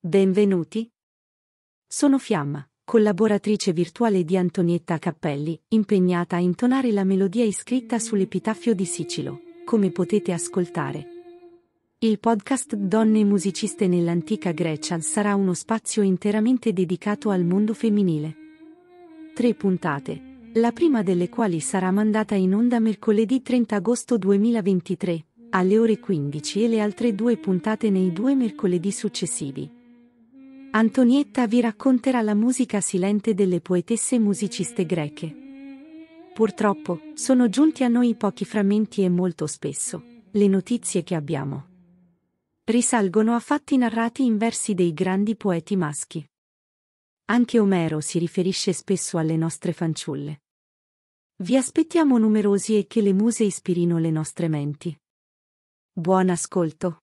Benvenuti. Sono Fiamma, collaboratrice virtuale di Antonietta Cappelli, impegnata a intonare la melodia iscritta sull'epitaffio di Sicilo, come potete ascoltare. Il podcast Donne musiciste nell'antica Grecia sarà uno spazio interamente dedicato al mondo femminile. Tre puntate, la prima delle quali sarà mandata in onda mercoledì 30 agosto 2023, alle ore 15 e le altre due puntate nei due mercoledì successivi Antonietta vi racconterà la musica silente delle poetesse musiciste greche. Purtroppo, sono giunti a noi pochi frammenti e molto spesso le notizie che abbiamo risalgono a fatti narrati in versi dei grandi poeti maschi. Anche Omero si riferisce spesso alle nostre fanciulle. Vi aspettiamo numerosi e che le muse ispirino le nostre menti. Buon ascolto!